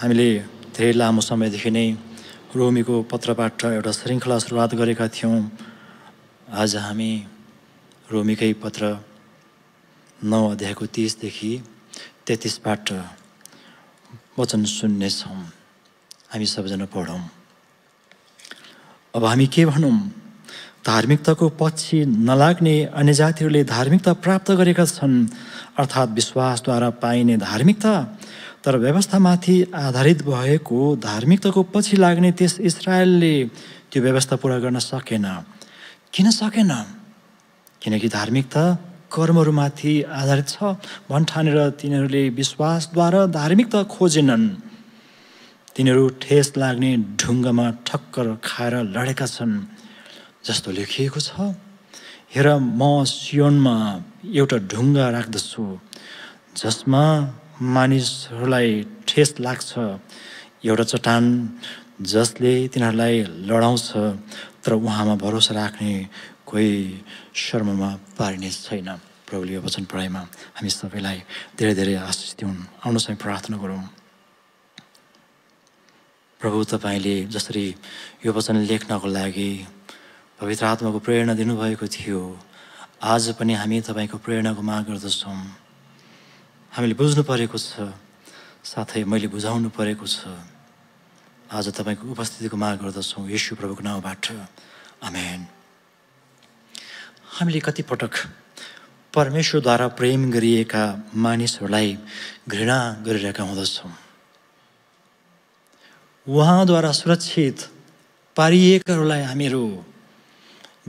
हामीले धेरै लामो समयदेखि नै रोमीको पत्रबाट एउटा श्रृङ्खला सुरुवात गरेका थियौँ आज हामी रोमीकै पत्र नौ अध्यायको तिसदेखि तेत्तिसबाट वचन सुन्नेछौँ हामी सबैजना पढौँ अब हामी के भनौँ धार्मिकताको पछि नलाग्ने अन्य जातिहरूले धार्मिकता प्राप्त गरेका छन् अर्थात् विश्वासद्वारा पाइने धार्मिकता तर व्यवस्थामाथि आधारित भएको धार्मिकताको पछि लाग्ने त्यस इसरायलले त्यो व्यवस्था पुरा गर्न सकेन किन सकेन किनकि धार्मिकता कर्महरूमाथि आधारित छ भन् ठानेर तिनीहरूले विश्वासद्वारा धार्मिकता खोजेनन् तिनीहरू ठेस लाग्ने ढुङ्गामा ठक्कर खाएर लडेका छन् जस्तो लेखिएको छ हेर म सियोनमा एउटा ढुङ्गा राख्दछु जसमा मानिसहरूलाई ठेस लाग्छ एउटा चट्टान जसले तिनीहरूलाई लडाउँछ तर उहाँमा भरोसा राख्ने कोही शर्ममा पारिने छैन प्रभुले यो वचन पढाइमा हामी सबैलाई धेरै धेरै आशिष दिउन् आउनुहोस् हामी प्रार्थना गरौँ प्रभु तपाईँले जसरी यो वचन लेख्नको लागि पवित्र आत्माको प्रेरणा दिनुभएको थियो आज पनि हामी तपाईँको प्रेरणाको माग गर्दछौँ हामीले बुझ्नु परेको छ साथै मैले बुझाउनु परेको छ आज तपाईँको उपस्थितिको माग गर्दछौँ यशु प्रभुको नाउँबाट अमेन हामीले कतिपटक परमेश्वरद्वारा प्रेम गरिएका मानिसहरूलाई घृणा गरिरहेका हुँदछौँ उहाँद्वारा सुरक्षित पारिएकाहरूलाई हामीहरू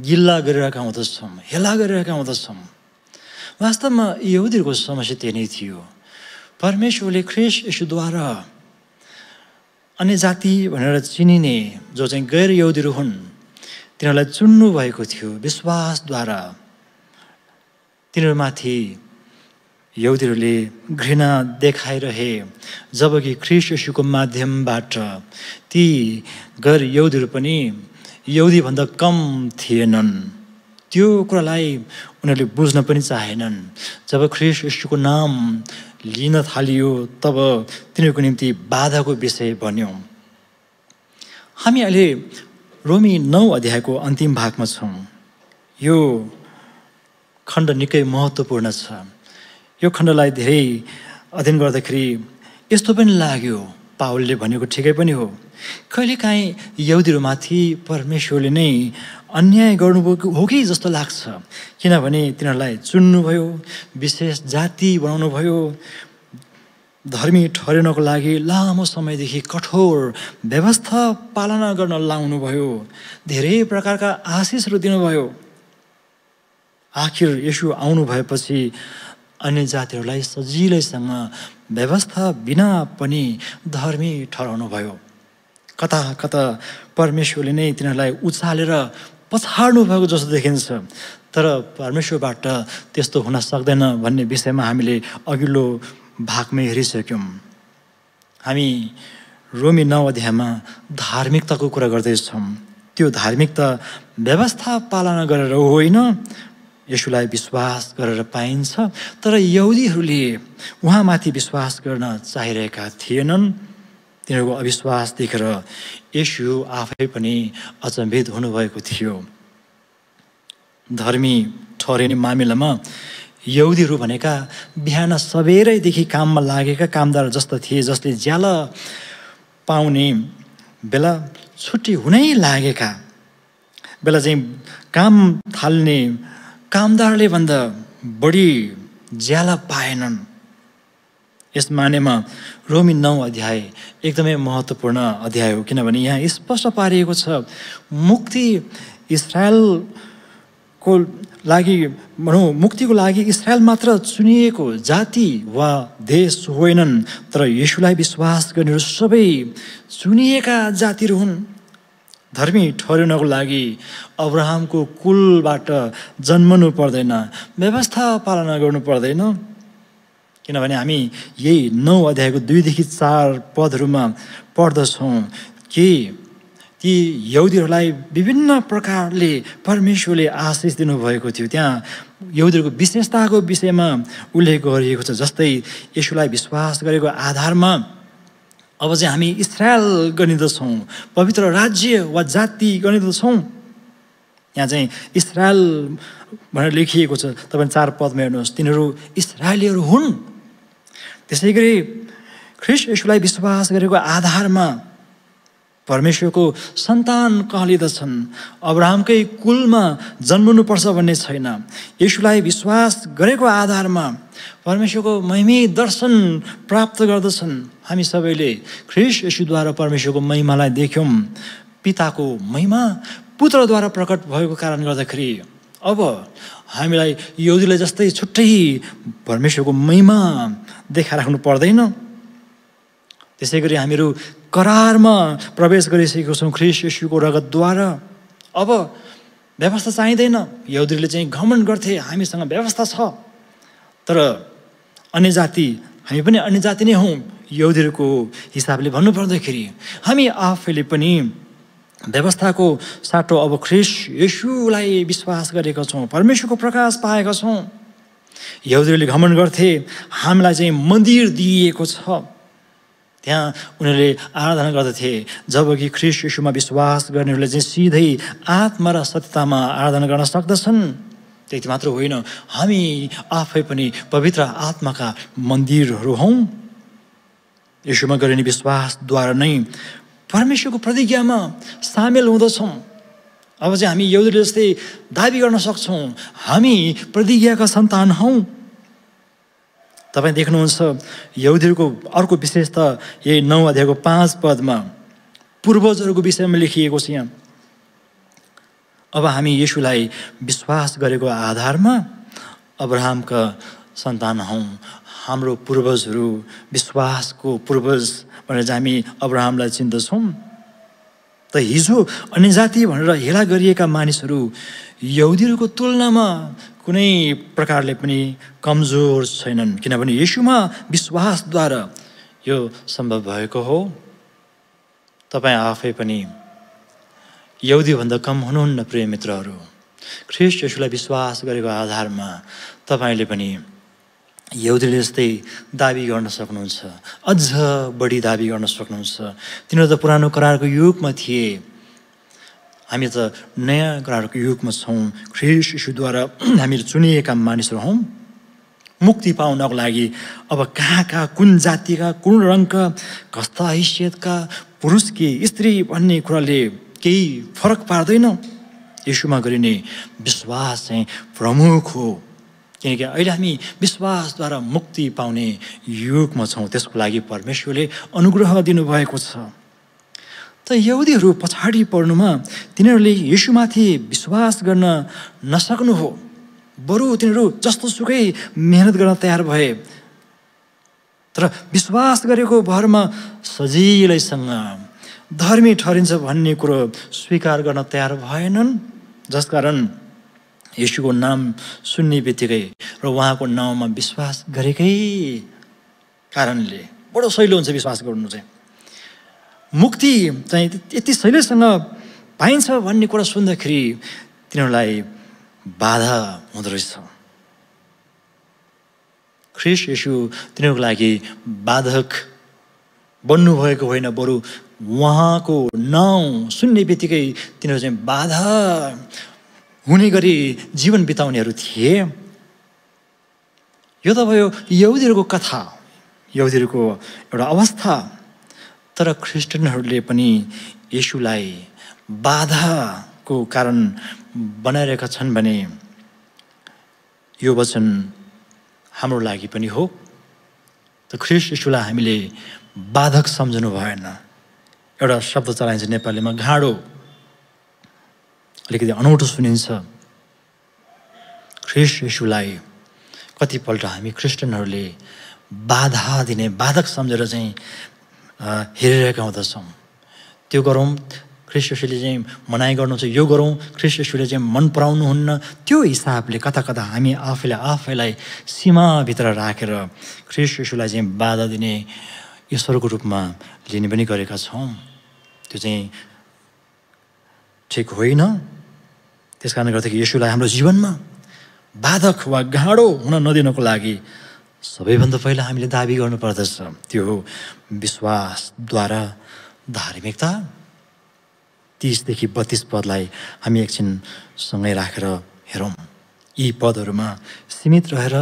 गिल्ला गरिरहेका हुँदछौँ हेला गरिरहेका हुँदछौँ वास्तवमा यहुदीहरूको समस्या त्यही नै थियो परमेश्वरले ख्रेस यसुद्वारा अन्य जाति भनेर चिनिने जो चाहिँ गैर यहुदीहरू हुन् तिनीहरूलाई चुन्नु भएको थियो विश्वासद्वारा तिनीहरूमाथि यहुदीहरूले घृणा देखाइरहे जब कि ख्रिस यशुको माध्यमबाट ती गैर यहुदीहरू पनि यहुदीभन्दा कम थिएनन् त्यो कुरालाई उनीहरूले बुझ्न पनि चाहेनन् जब ख्रिस यीशुको नाम लिन थालियो तब तिनीहरूको निम्ति बाधाको विषय बन्यो हामी अहिले रोमी नौ अध्यायको अन्तिम भागमा छौँ यो खण्ड निकै महत्त्वपूर्ण छ यो खण्डलाई धेरै अध्ययन गर्दाखेरि यस्तो पनि लाग्यो पावलले भनेको ठिकै पनि हो कहिलेकाहीँ यहुदीहरूमाथि परमेश्वरले नै अन्याय गर्नुभएको हो कि जस्तो लाग्छ किनभने तिनीहरूलाई चुन्नुभयो विशेष जाति बनाउनुभयो धर्मी ठहरिनको लागि लामो समयदेखि कठोर व्यवस्था पालना गर्न लाउनुभयो धेरै प्रकारका आशिषहरू दिनुभयो आखिर यसो आउनु भएपछि अन्य जातिहरूलाई सजिलैसँग व्यवस्था बिना पनि धर्मी ठहराउनुभयो कता कता परमेश्वरले नै तिनीहरूलाई उचालेर पछाड्नु भएको जस्तो देखिन्छ तर परमेश्वरबाट त्यस्तो हुन सक्दैन भन्ने विषयमा हामीले अघिल्लो भागमै हेरिसक्यौँ हामी रोमी नौ अध्यायमा धार्मिकताको कुरा गर्दैछौँ त्यो धार्मिकता व्यवस्था पालना गरेर होइन यसुलाई विश्वास गरेर पाइन्छ तर यहुदीहरूले उहाँमाथि विश्वास गर्न चाहिरहेका थिएनन् तिनीहरूको अविश्वास देखेर यसु आफै पनि अचम्भित हुनुभएको थियो धर्मी ठहरिने मामिलामा यौदीहरू भनेका बिहान सबेरैदेखि काममा लागेका कामदार जस्ता थिए जसले ज्याला पाउने बेला छुट्टी हुनै लागेका बेला चाहिँ काम थाल्ने कामदारले भन्दा बढी ज्याला पाएनन् यस मानेमा रोमी नौ अध्याय एकदमै महत्त्वपूर्ण अध्याय हो किनभने यहाँ स्पष्ट पारिएको छ मुक्ति इसरायलको लागि भनौँ मुक्तिको लागि इसरायल मात्र चुनिएको जाति वा देश होइनन् तर यीशुलाई विश्वास गर्नेहरू सबै चुनिएका जातिहरू हुन् धर्मी ठहरिनको लागि अब्राहमको कुलबाट जन्मनु पर्दैन व्यवस्था पालना गर्नु पर्दैन किनभने हामी यही नौ अध्यायको दुईदेखि चार पदहरूमा पढ्दछौँ कि ती यौदीहरूलाई विभिन्न प्रकारले परमेश्वरले आशिष दिनुभएको थियो त्यहाँ यहुदीहरूको विशेषताको विषयमा उल्लेख गरिएको छ जस्तै यसुलाई विश्वास गरेको आधारमा अब चाहिँ हामी इसरायल गणिदछौँ पवित्र राज्य वा जाति गणिदछौँ यहाँ चाहिँ इसरायल भनेर लेखिएको छ तपाईँ चार पदमा हेर्नुहोस् तिनीहरू इसरायलीहरू हुन् त्यसै गरी ख्रिस्ट यशुलाई विश्वास गरेको आधारमा परमेश्वरको सन्तान कहलिँदछन् अब्राहमकै कुलमा जन्मनुपर्छ भन्ने छैन यशुलाई विश्वास गरेको आधारमा परमेश्वरको महिमी दर्शन प्राप्त गर्दछन् हामी सबैले ख्रिस्ट यशुद्वारा परमेश्वरको महिमालाई देख्यौँ पिताको महिमा पुत्रद्वारा प्रकट भएको कारणले गर्दाखेरि अब हामीलाई यहुदीलाई जस्तै छुट्टै परमेश्वरको महिमा देखा राख्नु पर्दैन त्यसै गरी हामीहरू करारमा प्रवेश गरिसकेको छौँ ख्रिस यशुको रगतद्वारा अब व्यवस्था चाहिँदैन यहुदीले चाहिँ घमन गर्थे हामीसँग व्यवस्था छ तर अन्य जाति हामी पनि अन्य जाति नै हौँ यहुदीहरूको हिसाबले भन्नुपर्दाखेरि हामी आफैले पनि व्यवस्थाको साटो अब ख्रिस यशुलाई विश्वास गरेका छौँ परमेश्वरको प्रकाश पाएका छौँ यहुदीहरूले घमन गर्थे हामीलाई चाहिँ मन्दिर दिइएको छ त्यहाँ उनीहरूले आराधना गर्दथे जबकि ख्रिस यशुमा विश्वास गर्नेहरूले चाहिँ सिधै आत्मा र सत्यतामा आराधना गर्न सक्दछन् त्यति मात्र होइन हामी आफै पनि पवित्र आत्माका मन्दिरहरू हौँ यशुमा गरिने विश्वासद्वारा नै परमेश्वरको प्रतिज्ञामा सामेल हुँदछौँ अब चाहिँ हामी यौद्र जस्तै दाबी गर्न सक्छौँ हामी प्रतिज्ञाका सन्तान हौ तपाईँ देख्नुहुन्छ यौदीहरूको अर्को विशेषता यही नौ अध्यायको पाँच पदमा पूर्वजहरूको विषयमा लेखिएको छ यहाँ अब हामी यसुलाई विश्वास गरेको आधारमा अब्राहमका सन्तान हौ हाम्रो पूर्वजहरू विश्वासको पूर्वज भनेर हामी अब्राहमलाई चिन्दछौँ त हिजो अन्य जाति भनेर हेला गरिएका मानिसहरू यहुदीहरूको तुलनामा कुनै प्रकारले पनि कमजोर छैनन् किनभने यसुमा विश्वासद्वारा यो सम्भव भएको हो तपाईँ आफै पनि यहुदीभन्दा कम हुनुहुन्न प्रिय मित्रहरू ख्रिस्ट यसुलाई विश्वास गरेको आधारमा तपाईँले पनि यहुदीले जस्तै दाबी गर्न सक्नुहुन्छ अझ बढी दाबी गर्न सक्नुहुन्छ तिनीहरू त पुरानो करारको युगमा थिए हामी त नयाँ करारको युगमा छौँ ख्रिस इसुद्वारा हामीले चुनिएका मानिसहरू हौँ मुक्ति पाउनको लागि अब कहाँ कहाँ कुन जातिका कुन रङका कस्ता हैसियतका पुरुष कि स्त्री भन्ने कुराले केही फरक पार्दैन यीशुमा गरिने विश्वास चाहिँ प्रमुख हो किनकि अहिले हामी विश्वासद्वारा मुक्ति पाउने युगमा छौँ त्यसको लागि परमेश्वरले अनुग्रह दिनुभएको छ त यहुदीहरू पछाडि पर्नुमा तिनीहरूले यीशुमाथि विश्वास गर्न नसक्नु हो बरु तिनीहरू जस्तो सुकै मेहनत गर्न तयार भए तर विश्वास गरेको भरमा सजिलैसँग धर्मी ठहरिन्छ भन्ने कुरो स्वीकार गर्न तयार भएनन् जसकारण यशुको नाम सुन्ने बित्तिकै र उहाँको नाउँमा विश्वास गरेकै कारणले बडो सहिलो हुन्छ विश्वास गर्नु चाहिँ मुक्ति चाहिँ यति सहिलैसँग पाइन्छ भन्ने कुरा सुन्दाखेरि तिनीहरूलाई बाधा हुँदो रहेछ ख्रिस यसु तिनीहरूको लागि बाधक बन्नुभएको होइन बरु उहाँको नाउँ सुन्ने बित्तिकै तिनीहरू चाहिँ बाधा हुने गरी जीवन बिताउनेहरू थिए यो त भयो यहुदीहरूको कथा यहुदीहरूको एउटा अवस्था तर क्रिस्चियनहरूले पनि यसुलाई बाधाको कारण बनाइरहेका छन् भने यो वचन हाम्रो लागि पनि हो त ख्रिस्ट यसुलाई हामीले बाधक सम्झनु भएन एउटा शब्द चलाइन्छ नेपालीमा घाँडो अलिकति अनौठो सुनिन्छ ख्रिस यशुलाई कतिपल्ट हामी क्रिस्चियनहरूले बाधा दिने बाधक सम्झेर चाहिँ हेरिरहेका हुँदछौँ त्यो गरौँ यसुले चाहिँ मनाइ गर्नु चाहिँ यो गरौँ यसुले चाहिँ मन पराउनुहुन्न त्यो हिसाबले कता कता हामी आफैले आफैलाई सीमाभित्र राखेर यसुलाई चाहिँ बाधा दिने ईश्वरको रूपमा लिने पनि गरेका छौँ त्यो चाहिँ ठिक होइन त्यस कारणले गर्दाखेरि यसुलाई हाम्रो जीवनमा बाधक वा गाँडो हुन नदिनको लागि सबैभन्दा पहिला हामीले दाबी गर्नुपर्दछ त्यो हो विश्वासद्वारा धार्मिकता तिसदेखि बत्तिस पदलाई हामी एकछिन सँगै राखेर हेरौँ यी पदहरूमा सीमित रहेर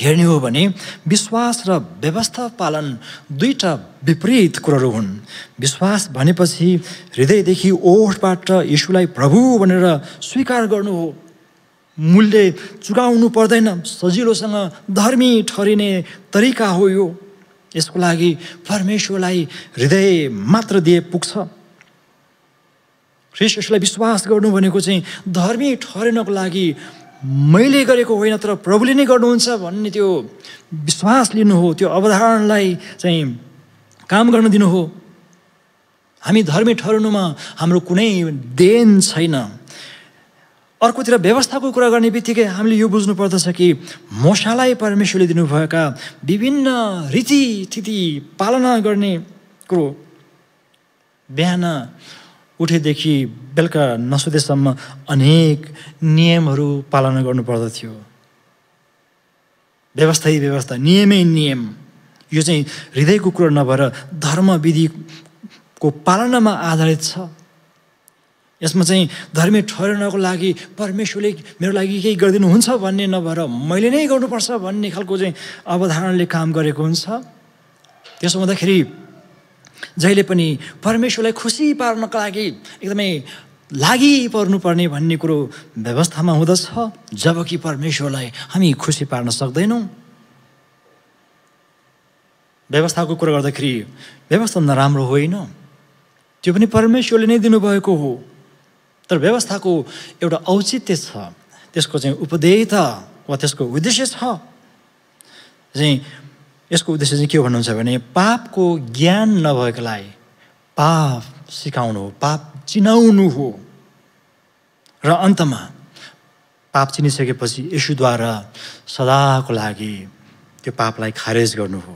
हेर्ने हो भने विश्वास र व्यवस्था पालन दुईवटा विपरीत कुरोहरू हुन् विश्वास भनेपछि हृदयदेखि ओठबाट यीशुलाई प्रभु भनेर स्वीकार गर्नु हो मूल्य चुकाउनु पर्दैन सजिलोसँग धर्मी ठहरिने तरिका हो यो यसको लागि परमेश्वरलाई हृदय मात्र दिए पुग्छ यसलाई विश्वास गर्नु भनेको चाहिँ धर्मी ठहरिनको लागि मैले गरेको होइन तर प्रभुले नै गर्नुहुन्छ भन्ने त्यो विश्वास लिनु हो त्यो अवधारणलाई चाहिँ काम गर्न दिनु हो हामी धर्मी ठहरनुमा हाम्रो कुनै देन छैन अर्कोतिर व्यवस्थाको कुरा गर्ने बित्तिकै हामीले यो बुझ्नुपर्दछ कि मसालाई परमेश्वरले दिनुभएका विभिन्न रीतिथिति पालना गर्ने कुरो बिहान उठेदेखि बेलुका नसुतेसम्म अनेक नियमहरू पालना गर्नुपर्दथ्यो व्यवस्थै व्यवस्था नियमै नियम यो चाहिँ हृदयको कुरो नभएर धर्मविधिको पालनामा आधारित छ यसमा चाहिँ धर्मी ठहरनको लागि परमेश्वरले मेरो लागि केही गरिदिनुहुन्छ भन्ने नभएर मैले नै गर्नुपर्छ भन्ने खालको चाहिँ अवधारणाले काम गरेको हुन्छ त्यसो हुँदाखेरि जहिले पनि परमेश्वरलाई खुसी पार्नको लागि एकदमै लागि पर्नुपर्ने भन्ने कुरो व्यवस्थामा हुँदछ जबकि परमेश्वरलाई हामी खुसी पार्न सक्दैनौँ व्यवस्थाको कुरा गर्दाखेरि व्यवस्था नराम्रो होइन त्यो पनि परमेश्वरले नै दिनुभएको हो तर व्यवस्थाको एउटा औचित्य छ त्यसको चाहिँ उपदेयता वा त्यसको उद्देश्य छ चाहिँ यसको उद्देश्य चाहिँ के भन्नुहुन्छ भने पापको ज्ञान नभएकोलाई पाप सिकाउनु हो पाप चिनाउनु हो र अन्तमा पाप चिनिसकेपछि यसुद्वारा सदाको लागि त्यो पापलाई खारेज गर्नु हो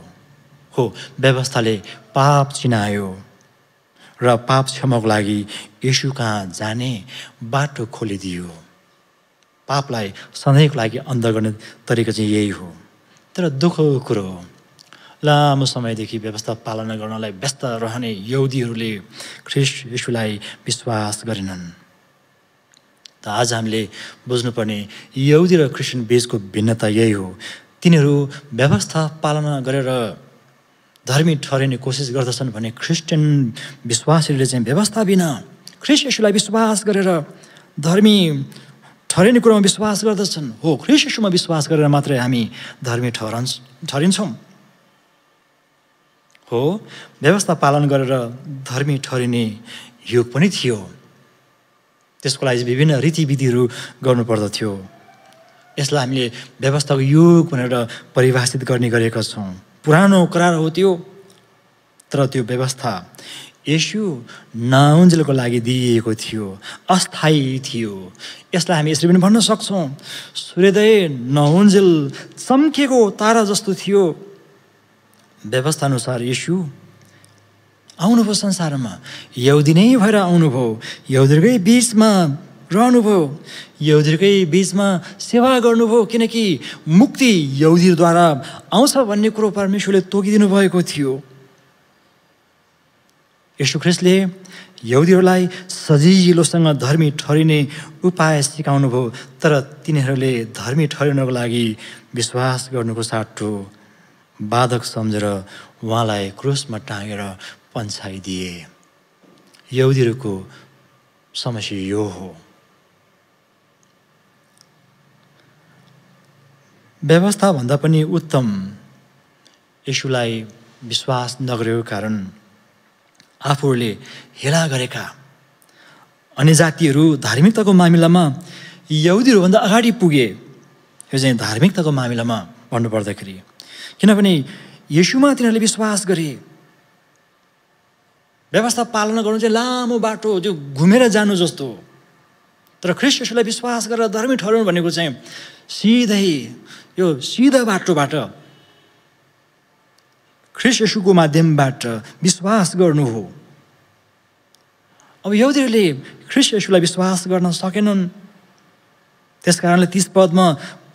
हो व्यवस्थाले पाप चिनायो र पाप क्षमाको लागि यसु कहाँ जाने बाटो खोलिदियो पापलाई सधैँको लागि अन्त गर्ने तरिका चाहिँ यही हो तर दुःखको कुरो हो लामो समयदेखि व्यवस्था पालना गर्नलाई व्यस्त रहने यौदीहरूले ख्रिस्ट यीशुलाई विश्वास गरेनन् त आज हामीले बुझ्नुपर्ने यौदी र क्रिस्चियन बिचको भिन्नता यही हो तिनीहरू व्यवस्था पालना गरेर धर्मी ठहरिने कोसिस गर्दछन् भने क्रिस्चियन विश्वासीहरूले चाहिँ व्यवस्था बिना ख्रिस्ट यसुलाई विश्वास गरेर धर्मी ठहरिने कुरामा विश्वास गर्दछन् हो ख्रिस यसुमा विश्वास गरेर मात्रै हामी धर्मी ठहरन् ठहरिन्छौँ हो व्यवस्था पालन गरेर धर्मी ठहरिने योग पनि थियो त्यसको लागि विभिन्न रीतिविधिहरू गर्नुपर्दथ्यो यसलाई हामीले व्यवस्थाको योग भनेर परिभाषित गर्ने गरेका छौँ पुरानो करार हो त्यो तर त्यो व्यवस्था यसु नाउन्जेलको लागि दिइएको थियो अस्थायी थियो यसलाई हामी यसरी पनि भन्न सक्छौँ सूर्यदय नहुन्जेल चम्केको तारा जस्तो थियो व्यवस्था अनुसार यस्यु आउनुभयो संसारमा यौदी नै भएर आउनुभयो यहुदीकै बिचमा रहनुभयो यहुदीकै बिचमा सेवा गर्नुभयो किनकि मुक्ति यहुदीद्वारा आउँछ भन्ने कुरो परमेश्वरले तोकिदिनु भएको थियो यशु ख्रिस्टले यौदीहरूलाई सजिलोसँग धर्मी ठहरिने उपाय सिकाउनु सिकाउनुभयो तर तिनीहरूले धर्मी ठहरिनको लागि विश्वास गर्नुको साटो बाधक सम्झेर उहाँलाई क्रोसमा टाँगेर पन्छाइदिए यौदीहरूको समस्या यो हो व्यवस्थाभन्दा पनि उत्तम यशुलाई विश्वास नगरेको कारण आफूहरूले हेला गरेका अन्य जातिहरू धार्मिकताको मामिलामा यहुदीहरूभन्दा अगाडि पुगे यो चाहिँ धार्मिकताको मामिलामा भन्नुपर्दाखेरि किनभने यशुमा तिनीहरूले विश्वास गरे व्यवस्था पालना गर्नु चाहिँ लामो बाटो त्यो घुमेर जानु जस्तो तर ख्रिस्ट यसुलाई विश्वास गरेर धर्मी ठहरौँ भनेको चाहिँ सिधै यो सिधा बाटोबाट ख्रिस्ट यसुको माध्यमबाट विश्वास गर्नु हो अब यहुदीहरूले ख्रिस्ट यसुलाई विश्वास गर्न सकेनन् त्यस कारणले तिस पदमा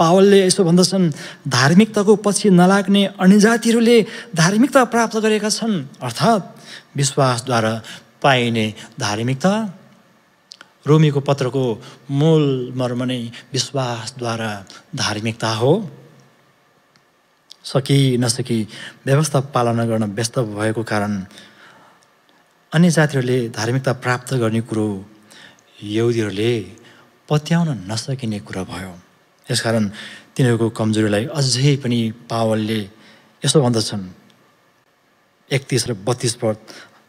पावलले यसो भन्दछन् धार्मिकताको पछि नलाग्ने अन्य जातिहरूले धार्मिकता प्राप्त गरेका छन् अर्थात् विश्वासद्वारा पाइने धार्मिकता रोमीको पत्रको मूल मर्म नै विश्वासद्वारा धार्मिकता हो सकि नसकी व्यवस्था पालना गर्न व्यस्त भएको कारण अन्य जातिहरूले धार्मिकता प्राप्त गर्ने कुरो यहुदीहरूले पत्याउन नसकिने कुरा भयो यसकारण तिनीहरूको कमजोरीलाई अझै पनि पावलले यसो भन्दछन् एकतिस र बत्तिस पद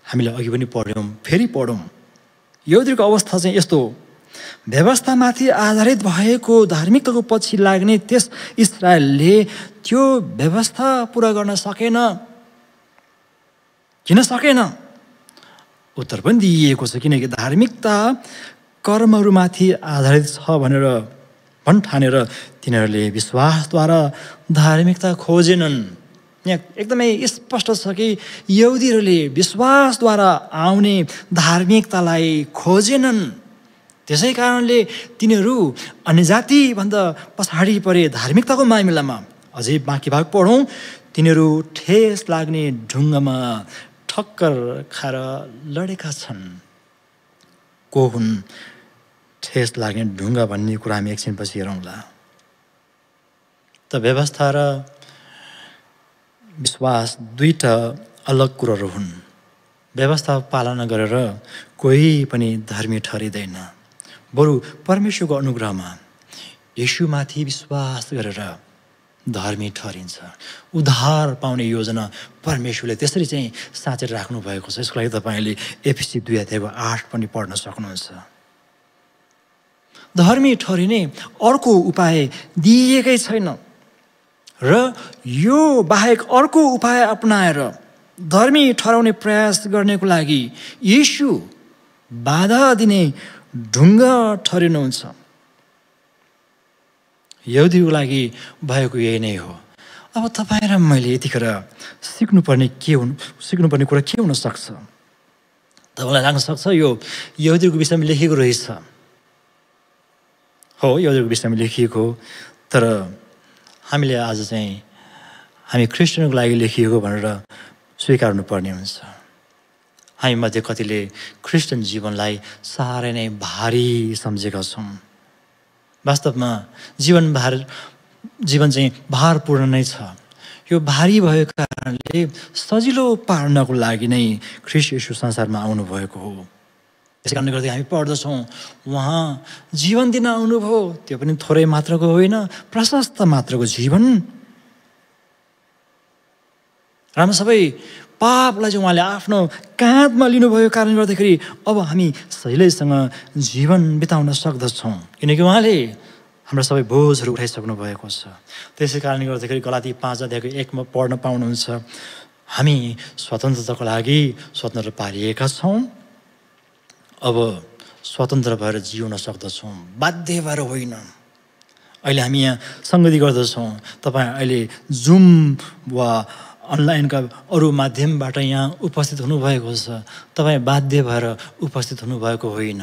हामीले अघि पनि पढ्यौँ फेरि पढौँ यौद्रीको अवस्था चाहिँ यस्तो व्यवस्थामाथि आधारित भएको धार्मिकताको पछि लाग्ने त्यस इसरायलले त्यो व्यवस्था पुरा गर्न सकेन किन सकेन उत्तर पनि दिइएको छ किनकि धार्मिकता कर्महरूमाथि आधारित छ भनेर भन् ठानेर तिनीहरूले विश्वासद्वारा धार्मिकता खोजेनन् यहाँ एकदमै स्पष्ट छ कि यौदीहरूले विश्वासद्वारा आउने धार्मिकतालाई खोजेनन् त्यसै कारणले तिनीहरू अन्य जातिभन्दा पछाडि परे धार्मिकताको मामिलामा अझै बाँकी भाग पढौँ तिनीहरू ठेस लाग्ने ढुङ्गामा ठक्कर खाएर लडेका छन् को हुन् ठेस लाग्ने ढुङ्गा भन्ने कुरा हामी एकछिनपछि हेरौँला त व्यवस्था र विश्वास दुईवटा अलग कुरोहरू हुन् व्यवस्था पालना गरेर कोही पनि धर्मी ठहरिँदैन बरु परमेश्वरको अनुग्रहमा यसुमाथि विश्वास गरेर धर्मी ठहरिन्छ उद्धार पाउने योजना परमेश्वरले त्यसरी चाहिँ साँचेर भएको छ यसको लागि तपाईँले एफिसी दुई हजार आठ पनि पढ्न सक्नुहुन्छ धर्मी ठहरिने अर्को उपाय दिइएकै छैन र यो बाहेक अर्को उपाय अपनाएर धर्मी ठहराउने प्रयास गर्नेको लागि यीशु बाधा दिने ढुङ्गा ठहरिनुहुन्छ यहुदीको लागि भएको यही नै हो अब तपाईँ र मैले यतिखेर सिक्नुपर्ने के हुनु सिक्नुपर्ने कुरा के हुनसक्छ तपाईँलाई लाग्न सक्छ यो यहुदीको विषयमा लेखेको रहेछ हो यो विषयमा लेखिएको तर हामीले आज चाहिँ हामी क्रिस्चियनको लागि लेखिएको भनेर स्वीकार्नु पर्ने हुन्छ हामीमध्ये कतिले क्रिस्चियन जीवनलाई साह्रै नै भारी सम्झेका छौँ वास्तवमा जीवन भार जीवन चाहिँ भारपूर्ण नै छ यो भारी भएको कारणले सजिलो पार्नको लागि नै ख्रिस यीशु संसारमा आउनुभएको हो त्यस कारणले गर्दा हामी पढ्दछौँ उहाँ जीवन दिन आउनुभयो त्यो पनि थोरै मात्रको होइन प्रशस्त मात्रको जीवन हाम्रो सबै पापलाई चाहिँ उहाँले आफ्नो काँधमा लिनुभयो कारणले गर्दाखेरि अब हामी सहिलैसँग जीवन बिताउन सक्दछौँ किनकि उहाँले हाम्रो सबै बोझहरू उठाइसक्नु भएको छ त्यसै कारणले गर्दाखेरि गलाती पाँच अध्यायको एकमा पढ्न पाउनुहुन्छ हामी स्वतन्त्रताको लागि स्वतन्त्र पारिएका छौँ अब स्वतन्त्र भएर जिउन सक्दछौँ बाध्य भएर होइन अहिले हामी यहाँ सङ्गति गर्दछौँ तपाईँ अहिले जुम वा अनलाइनका अरू माध्यमबाट यहाँ उपस्थित हुनुभएको छ तपाईँ बाध्य भएर उपस्थित हुनुभएको होइन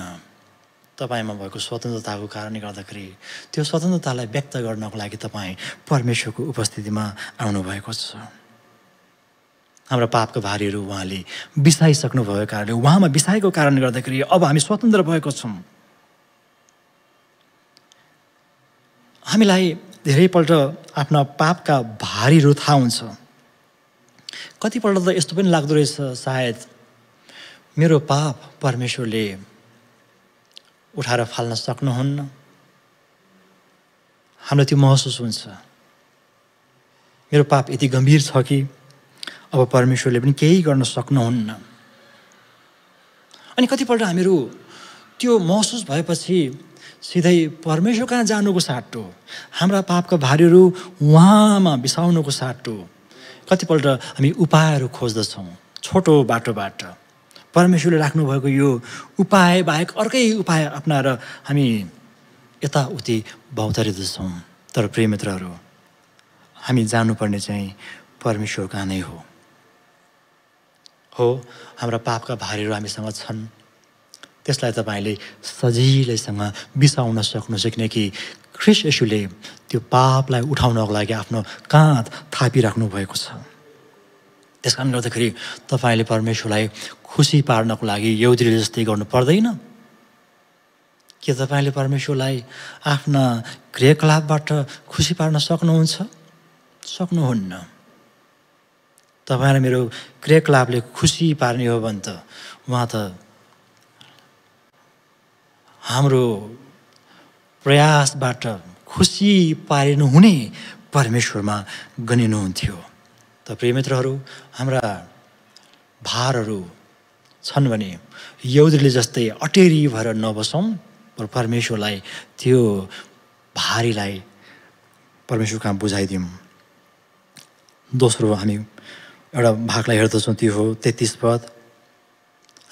तपाईँमा भएको स्वतन्त्रताको कारणले गर्दाखेरि त्यो स्वतन्त्रतालाई व्यक्त गर्नको लागि तपाईँ परमेश्वरको उपस्थितिमा आउनुभएको छ हाम्रा पापको भारीहरू उहाँले बिसाइसक्नु भएको कारणले उहाँमा बिसाएको कारणले गर्दाखेरि अब हामी स्वतन्त्र भएको छौँ हामीलाई धेरैपल्ट आफ्ना पापका भारीहरू थाहा हुन्छ कतिपल्ट त यस्तो पनि लाग्दो रहेछ सायद मेरो पाप परमेश्वरले उठाएर फाल्न सक्नुहुन्न हामीलाई त्यो महसुस हुन्छ मेरो पाप यति गम्भीर छ कि अब परमेश्वरले पनि केही गर्न सक्नुहुन्न अनि कतिपल्ट हामीहरू त्यो महसुस भएपछि सिधै परमेश्वर कहाँ जानुको साटो हाम्रा पापका भारीहरू उहाँमा बिसाउनुको साटो कतिपल्ट हामी उपायहरू खोज्दछौँ छोटो बाटोबाट परमेश्वरले राख्नुभएको यो उपाय बाहेक अर्कै उपाय अप्नाएर हामी यताउति भौतारिँदछौँ तर प्रेमित्रहरू हामी जानुपर्ने चाहिँ परमेश्वर कहाँ नै हो हो हाम्रा पापका भारीहरू हामीसँग छन् त्यसलाई तपाईँले सजिलैसँग बिसाउन सक्नु किनकि ख्रिस यसुले त्यो पापलाई उठाउनको लागि आफ्नो काँध थापिराख्नु भएको छ त्यस कारणले गर्दाखेरि तपाईँले परमेश्वरलाई खुसी पार्नको लागि यौद्रीले जस्तै गर्नु पर्दैन के तपाईँले परमेश्वरलाई आफ्ना क्रियाकलापबाट खुसी पार्न सक्नुहुन्छ सक्नुहुन्न तपाईँलाई मेरो क्रियाकलापले खुसी पार्ने हो भने त उहाँ त हाम्रो प्रयासबाट खुसी हुने परमेश्वरमा गनिनुहुन्थ्यो त प्रेमित्रहरू हाम्रा भारहरू छन् भने यौद्रीले जस्तै अटेरी भएर नबसौँ पर परमेश्वरलाई त्यो भारीलाई परमेश्वर कहाँ बुझाइदिउँ दोस्रो हामी एउटा भागलाई हेर्दछौँ त्यो हो तेत्तिस पद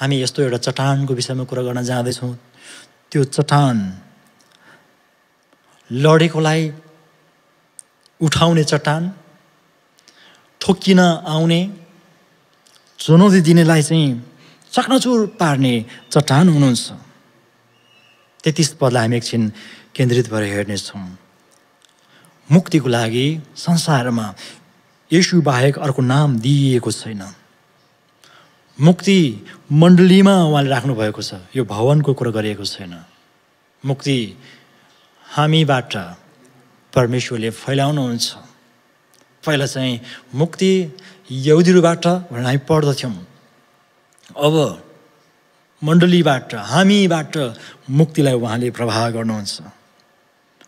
हामी यस्तो एउटा चट्टानको विषयमा कुरा गर्न जाँदैछौँ त्यो चट्टान लडेकोलाई उठाउने चट्टान थोकिन आउने चुनौती दिनेलाई चाहिँ चक्नचुर पार्ने चट्टान हुनुहुन्छ तेत्तिस पदलाई हामी एकछिन केन्द्रित भएर हेर्नेछौँ मुक्तिको लागि संसारमा यसु बाहेक अर्को नाम दिइएको छैन मुक्ति मण्डलीमा उहाँले राख्नुभएको छ यो भवनको कुरो गरिएको छैन मुक्ति हामीबाट परमेश्वरले फैलाउनुहुन्छ पहिला चाहिँ मुक्ति यौदीहरूबाट भनेर हामी पढ्दथ्यौँ अब मण्डलीबाट हामीबाट मुक्तिलाई उहाँले प्रवाह गर्नुहुन्छ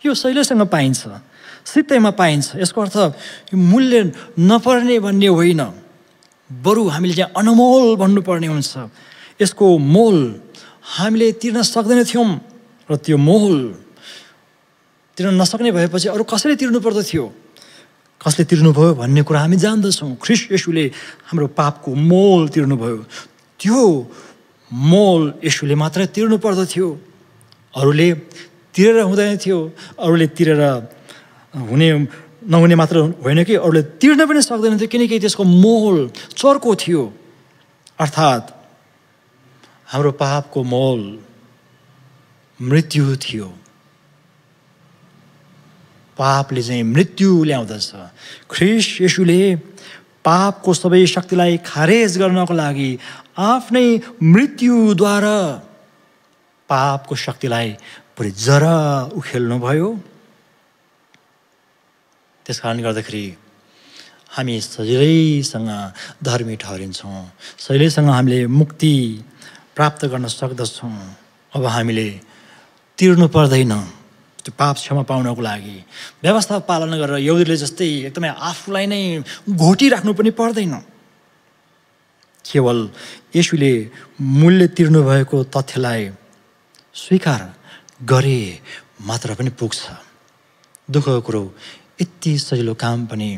यो शैलीसँग पाइन्छ सित्तैमा पाइन्छ यसको अर्थ मूल्य नपर्ने भन्ने होइन बरु हामीले चाहिँ अनमोल भन्नुपर्ने हुन्छ यसको मोल हामीले तिर्न सक्दैन थियौँ र त्यो मोल तिर्न नसक्ने भएपछि अरू कसैले तिर्नु पर्दथ्यो कसले तिर्नुभयो भन्ने कुरा हामी जान्दछौँ ख्रिस यसुले हाम्रो पापको मोल तिर्नुभयो त्यो मोल यसुले मात्रै तिर्नु पर्दथ्यो अरूले तिरेर हुँदैन थियो अरूले तिरेर हुने नहुने मात्र होइन कि अरूले तिर्न पनि सक्दैन थियो किनकि त्यसको मोल चर्को थियो अर्थात् हाम्रो पापको मोल मृत्यु थियो पापले चाहिँ मृत्यु ल्याउँदछ ख्रिस यसुले पापको सबै शक्तिलाई खारेज गर्नको लागि आफ्नै मृत्युद्वारा पापको शक्तिलाई पुरै जरा उखेल्नुभयो त्यस कारणले गर्दाखेरि हामी सजिलैसँग धर्मी ठहरिन्छौँ सजिलैसँग हामीले मुक्ति प्राप्त गर्न सक्दछौँ अब हामीले तिर्नु पर्दैन त्यो पाप क्षमा पाउनको लागि व्यवस्था पालन गरेर यौदीले जस्तै एकदमै आफूलाई नै घोटिराख्नु पनि पर्दैन केवल यसुले मूल्य तिर्नुभएको तथ्यलाई स्वीकार गरे मात्र पनि पुग्छ दुःखको कुरो यति सजिलो काम पनि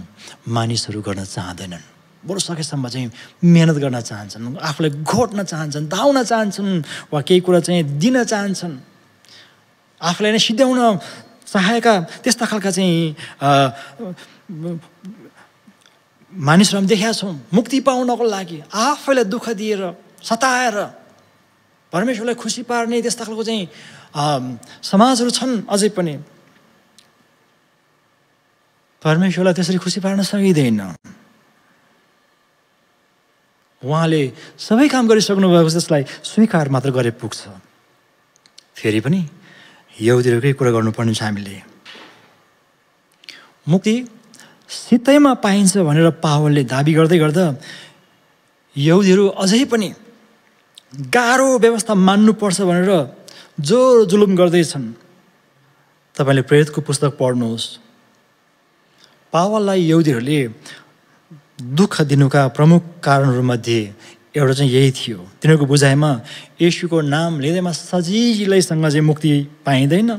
मानिसहरू गर्न चाहँदैनन् बरु सकेसम्म चाहिँ मिहिनेत गर्न चाहन्छन् आफूलाई घोट्न चाहन्छन् धाउन चाहन्छन् वा केही कुरा चाहिँ दिन चाहन्छन् आफूलाई नै सिध्याउन चाहेका त्यस्ता खालका चाहिँ मानिसहरू हामी देखाएको छौँ मुक्ति पाउनको लागि आफैलाई दुःख दिएर सताएर परमेश्वरलाई खुसी पार्ने त्यस्ता खालको चाहिँ समाजहरू छन् अझै पनि परमेश्वरलाई त्यसरी खुसी पार्न सकिँदैन उहाँले सबै काम गरिसक्नु भएको त्यसलाई स्वीकार मात्र गरे पुग्छ फेरि पनि यहुदीहरूकै कुरा गर्नुपर्ने छ हामीले मुक्ति सितैमा पाइन्छ भनेर पावलले दाबी गर्दै गर्दा यहुदीहरू अझै पनि गाह्रो व्यवस्था मान्नुपर्छ भनेर जो जुलुम गर्दैछन् तपाईँले प्रेरितको पुस्तक पढ्नुहोस् पावललाई यहुदीहरूले दुःख दिनुका प्रमुख कारणहरूमध्ये एउटा चाहिँ यही थियो तिनीहरूको बुझाइमा यसुको नाम लिँदैमा सजिलैसँग चाहिँ मुक्ति पाइँदैन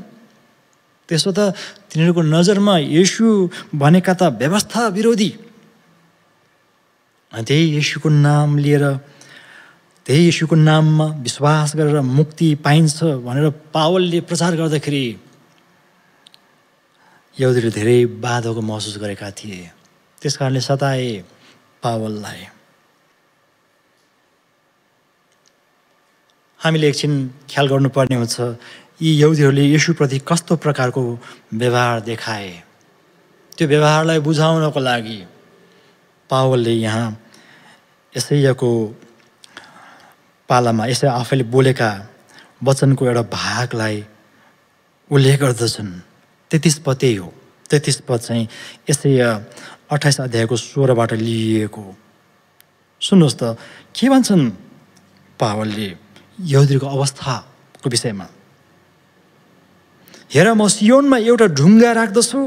त्यसो त तिनीहरूको नजरमा यसु भनेका त व्यवस्था विरोधी त्यही यसुको नाम लिएर त्यही यसुको नाममा विश्वास गरेर मुक्ति पाइन्छ भनेर पावलले प्रचार गर्दाखेरि यहुदीले धेरै बाधको महसुस गरेका थिए त्यस कारणले सताए पावललाई हामीले एकछिन ख्याल गर्नुपर्ने हुन्छ यी यहुदीहरूले यसुप्रति कस्तो प्रकारको व्यवहार देखाए त्यो व्यवहारलाई बुझाउनको लागि पावलले यहाँ यसैको पालामा यसै आफैले बोलेका वचनको एउटा भागलाई उल्लेख गर्दछन् तेत्तिस पद हो तेत्तिस पद चाहिँ यस्तै अठाइस अध्यायको सोह्रबाट लिइएको सुन्नुहोस् त के भन्छन् पावलले यहुदीको अवस्थाको विषयमा हेर म सियोनमा एउटा ढुङ्गा राख्दछु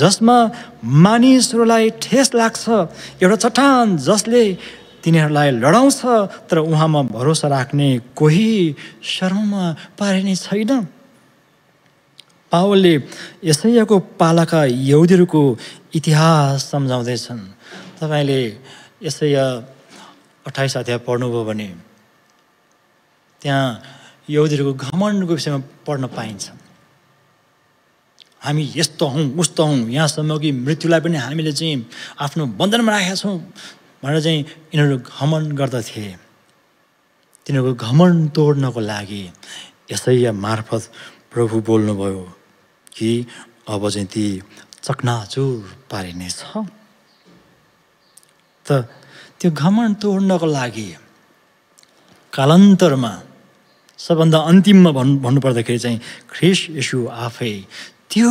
जसमा मानिसहरूलाई ठेस लाग्छ एउटा चट्टान जसले तिनीहरूलाई लडाउँछ तर उहाँमा भरोसा राख्ने कोही शर्ममा पारिने छैन पावलले यसैयाको पालाका यहुदीहरूको इतिहास सम्झाउँदैछन् तपाईँले यसैया अठाइस अध्याय पढ्नुभयो भने त्यहाँ यहुदीहरूको घमण्डको विषयमा पढ्न पाइन्छ हामी यस्तो हौँ उस्तो हौँ यहाँसम्म कि मृत्युलाई पनि हामीले चाहिँ आफ्नो बन्धनमा राखेका छौँ भनेर चाहिँ यिनीहरू घमण्ड गर्दथे तिनीहरूको घमण्ड तोड्नको लागि यसैया मार्फत प्रभु बोल्नुभयो कि अब चाहिँ ती चकनाचुर पारिनेछ त त्यो घमण्ड तोड्नको लागि कालान्तरमा सबभन्दा अन्तिममा भन् भन्नुपर्दाखेरि चाहिँ ख्रिस यसु आफै त्यो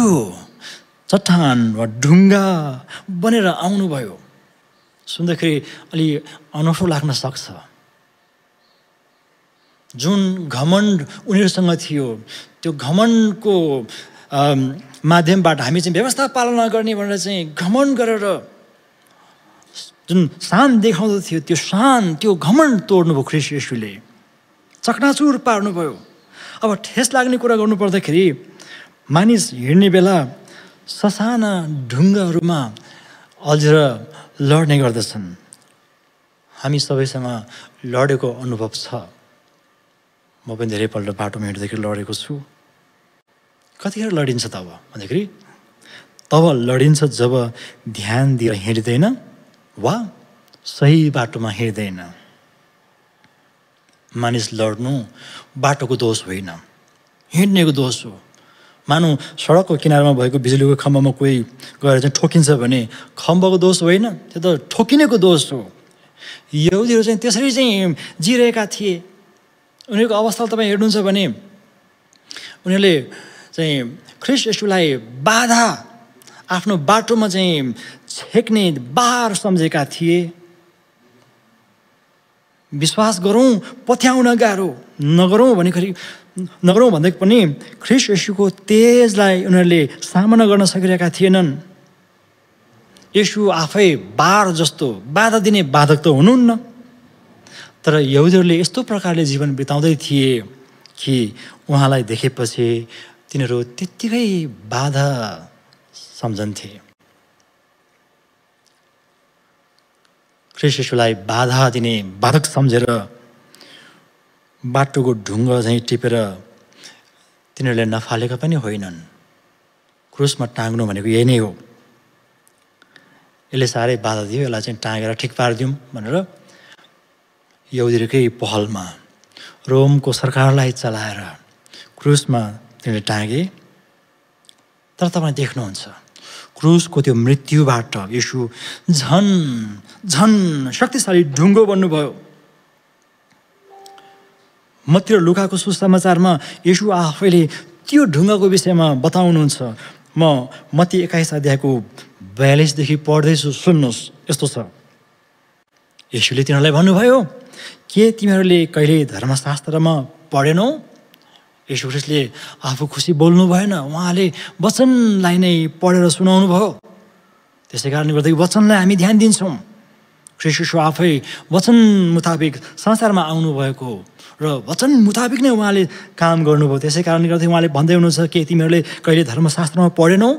चट्टान वा ढुङ्गा बनेर आउनुभयो सुन्दाखेरि अलि अनौठो लाग्न सक्छ जुन घमण्ड उनीहरूसँग थियो त्यो घमण्डको माध्यमबाट हामी चाहिँ व्यवस्था पालना नगर्ने भनेर चाहिँ घमन गरेर जुन शान देखाउँदो थियो त्यो शान त्यो घमन तोड्नुभयो ख्रिस यशुले चकनाचुर पार्नुभयो अब ठेस लाग्ने कुरा गर्नुपर्दाखेरि मानिस हिँड्ने बेला ससाना ढुङ्गाहरूमा अल्झेर लड्ने गर्दछन् हामी सबैसँग लडेको अनुभव छ म पनि धेरैपल्ट बाटोमा हिँड्दाखेरि लडेको छु कतिखेर लडिन्छ तब भन्दाखेरि तब लडिन्छ जब ध्यान दिएर हिँड्दैन वा सही बाटोमा हिँड्दैन मानिस लड्नु बाटोको दोष होइन हिँड्नेको दोष हो मानौ सडकको किनारमा भएको बिजुलीको खम्बामा कोही गएर चाहिँ ठोकिन्छ भने खम्बाको दोष होइन त्यो त ठोकिनेको दोष हो यहुदीहरू चाहिँ त्यसरी चाहिँ जिरहेका थिए उनीहरूको अवस्था तपाईँ हेर्नुहुन्छ भने उनीहरूले चाहिँ ख्रिस यसुलाई बाधा आफ्नो बाटोमा चाहिँ छेक्ने बार सम्झेका थिए विश्वास गरौँ पथ्याउन गाह्रो नगरौँ खरि नगरौँ भन्दा पनि ख्रिस यसुको तेजलाई उनीहरूले सामना गर्न सकिरहेका थिएनन् यसु आफै बार जस्तो बाधा दिने बाधक त हुनुहुन्न तर यहुदीहरूले यस्तो प्रकारले जीवन बिताउँदै थिए कि उहाँलाई देखेपछि तिनीहरू त्यत्तिकै बाधा सम्झन्थे शिशुलाई बाधा दिने बाधक सम्झेर बाटोको ढुङ्गा झैँ टिपेर तिनीहरूले नफालेका पनि होइनन् क्रुसमा टाँग्नु भनेको यही नै हो यसले साह्रै बाधा दियो यसलाई चाहिँ टाँगेर ठिक पारिदिउँ भनेर यौदिरकै पहलमा रोमको सरकारलाई चलाएर क्रुसमा तिमीले टाँगे तर तपाईँ देख्नुहुन्छ क्रुसको त्यो मृत्युबाट यसु झन् झन् शक्तिशाली ढुङ्गो बन्नुभयो मतिर लुगाको सुसमाचारमा यसु आफैले त्यो ढुङ्गाको विषयमा बताउनुहुन्छ म मती एक्काइस अध्यायको बयालिसदेखि पढ्दैछु सुन्नुहोस् यस्तो छ यसुले तिनीहरूलाई भन्नुभयो के तिमीहरूले कहिले धर्मशास्त्रमा पढेनौ यशु आफू खुसी बोल्नु भएन उहाँले वचनलाई नै पढेर सुनाउनु भयो त्यसै कारणले गर्दाखेरि वचनलाई हामी ध्यान दिन्छौँ ख्रिसु आफै वचन मुताबिक संसारमा आउनुभएको र वचन मुताबिक नै उहाँले काम गर्नुभयो त्यसै कारणले गर्दाखेरि उहाँले भन्दै हुनुहुन्छ कि तिमीहरूले कहिले धर्मशास्त्रमा पढेनौ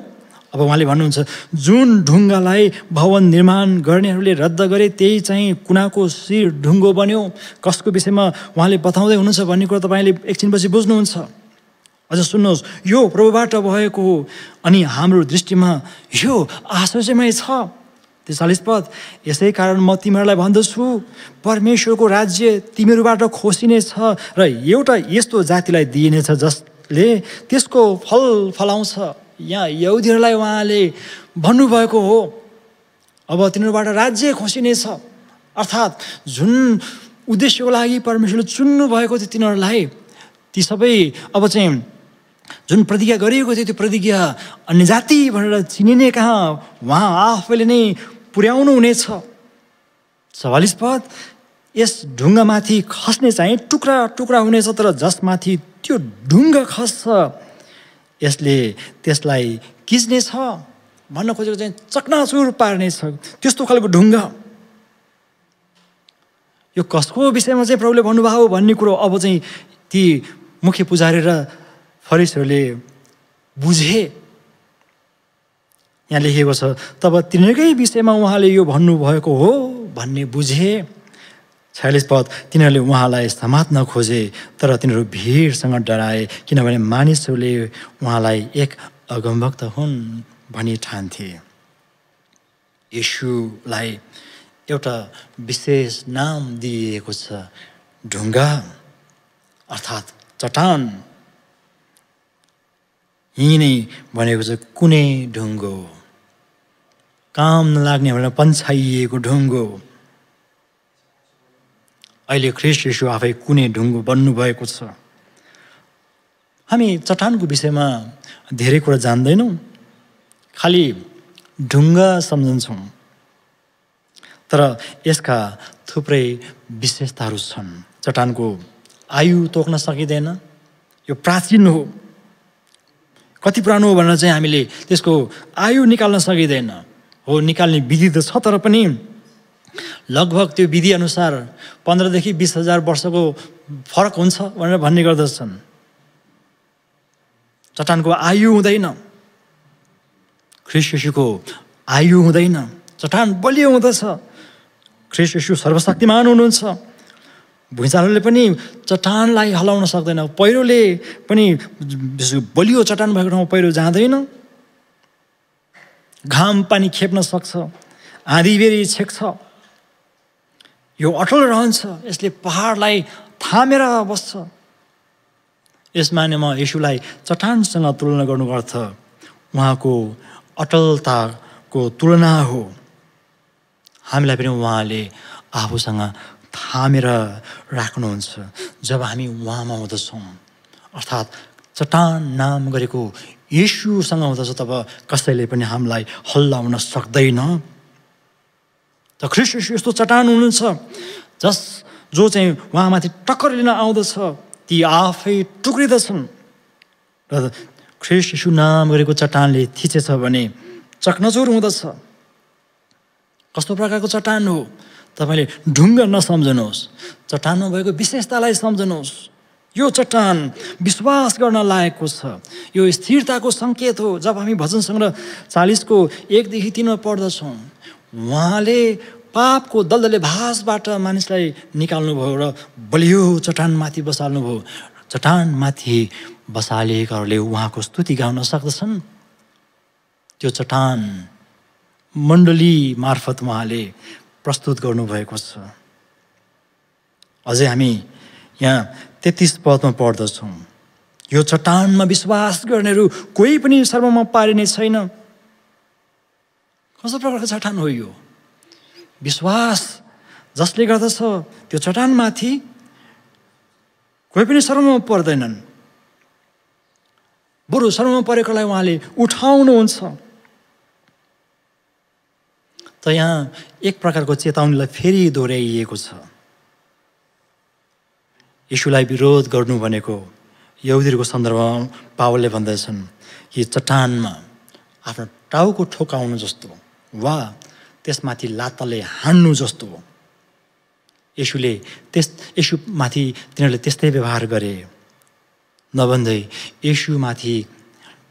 अब उहाँले भन्नुहुन्छ जुन ढुङ्गालाई भवन निर्माण गर्नेहरूले रद्द गरे त्यही चाहिँ कुनाको शिर ढुङ्गो बन्यो कसको विषयमा उहाँले बताउँदै हुनुहुन्छ भन्ने कुरा तपाईँले एकछिनपछि बुझ्नुहुन्छ अझ सुन्नुहोस् यो प्रभुबाट भएको हो अनि हाम्रो दृष्टिमा यो आश्चर्यमय छ त्यो चालिस पद यसै कारण म तिमीहरूलाई भन्दछु परमेश्वरको राज्य तिमीहरूबाट खोसिनेछ र एउटा यस्तो जातिलाई दिइनेछ जसले त्यसको फल फलाउँछ यहाँ यहुदीहरूलाई उहाँले भन्नुभएको हो अब तिनीहरूबाट राज्य खोसिनेछ अर्थात् जुन उद्देश्यको लागि परमेश्वरले चुन्नु भएको थियो तिनीहरूलाई ती सबै अब चाहिँ जुन प्रतिज्ञा गरिएको थियो त्यो प्रतिज्ञा अन्य जाति भनेर चिनिने कहाँ उहाँ आफैले नै पुर्याउनु हुनेछ चवालिस पद यस ढुङ्गामाथि खस्ने चाहिँ टुक्रा टुक्रा हुनेछ तर जसमाथि त्यो ढुङ्गा खस्छ यसले त्यसलाई किच्ने छ भन्न खोजेको चाहिँ चकनाचुर पार्ने छ त्यस्तो खालको ढुङ्गा यो कसको विषयमा चाहिँ प्रभुले भन्नुभयो भन्ने कुरो अब चाहिँ ती मुख्य पुजारी र फरिसहरूले बुझे यहाँ लेखिएको छ तब तिनीहरूकै विषयमा उहाँले यो भन्नुभएको हो भन्ने बुझे छयालिस पद तिनीहरूले उहाँलाई समात्न खोजे तर तिनीहरू भिडसँग डराए किनभने मानिसहरूले उहाँलाई एक अगमभक्त हुन् भनी ठान्थे यशुलाई एउटा विशेष नाम दिइएको छ ढुङ्गा अर्थात् चटान यहीँ नै भनेको छ कुनै ढुङ्गो काम नलाग्ने भनेर पन्छाइएको ढुङ्गो अहिले ख्रिस्ट यीशु आफै कुनै ढुङ्गो बन्नुभएको छ हामी चट्टानको विषयमा धेरै कुरा जान्दैनौँ खालि ढुङ्गा सम्झन्छौँ तर यसका थुप्रै विशेषताहरू छन् चट्टानको आयु तोक्न सकिँदैन यो प्राचीन हो कति पुरानो हो भनेर चाहिँ हामीले त्यसको आयु निकाल्न सकिँदैन हो निकाल्ने विधि त छ तर पनि लगभग त्यो विधिअनुसार पन्ध्रदेखि बिस हजार वर्षको फरक हुन्छ भनेर भन्ने गर्दछन् चट्टानको आयु हुँदैन ख्रिसुको आयु हुँदैन चट्टान बलियो हुँदछ ख्रिसु सर्वशक्तिमान हुनुहुन्छ भुइँचालोले पनि चट्टानलाई हलाउन सक्दैन पहिरोले पनि बलियो चट्टान भएको ठाउँमा पहिरो जाँदैन घाम पानी खेप्न सक्छ आँधीबेरी छेक्छ यो अटल रहन्छ यसले पहाडलाई थामेर बस्छ यस म यशुलाई चट्टानसँग तुलना गर्नुपर्छ उहाँको अटलताको तुलना हो हामीलाई पनि उहाँले आफूसँग थामेर राख्नुहुन्छ जब हामी उहाँमा हुँदछौँ अर्थात् चट्टान नाम गरेको यशुसँग हुँदछ तब कसैले पनि हामीलाई हल्लाउन सक्दैन त ख्रिस यस्तो चट्टान हुनुहुन्छ जस जो चाहिँ उहाँमाथि टक्कर लिन आउँदछ ती आफै टुक्रिँदछन् र ख्रिस्ट यिसु नाम गरेको चट्टानले थिचेछ भने चक्नचुर हुँदछ कस्तो प्रकारको चट्टान हो तपाईँले ढुङ्गा नसम्झनुहोस् चट्टानमा भएको विशेषतालाई सम्झनुहोस् यो चट्टान विश्वास गर्न लायकको छ यो स्थिरताको सङ्केत हो जब हामी भजन सङ्ग्रह चालिसको एकदेखि तिनमा पढ्दछौँ उहाँले पापको दलदले भासबाट मानिसलाई निकाल्नुभयो र बलियो चट्टानमाथि बसाल्नुभयो चट्टानमाथि बसालेकाहरूले उहाँको स्तुति गाउन सक्दछन् त्यो चट्टान मण्डली मार्फत उहाँले प्रस्तुत गर्नुभएको छ अझै हामी यहाँ तेत्तिस पदमा पढ्दछौँ यो चट्टानमा विश्वास गर्नेहरू कोही पनि सर्वमा पारिने छैन कस्तो प्रकारको चट्टान हो यो विश्वास जसले गर्दछ त्यो चट्टानमाथि कोही पनि शर्ममा पर्दैनन् बरु शर्ममा परेकोलाई उहाँले उठाउनुहुन्छ त यहाँ एक प्रकारको चेतावनीलाई फेरि दोहोऱ्याइएको छ यीशुलाई विरोध गर्नु भनेको यहुदीहरूको सन्दर्भमा पावलले भन्दैछन् कि चट्टानमा आफ्नो टाउको ठोकाउनु जस्तो वा त्यसमाथि लातले हान्नु जस्तो हो यसुले त्यस यसुमाथि तिनीहरूले त्यस्तै व्यवहार गरे नभन्दै यसुमाथि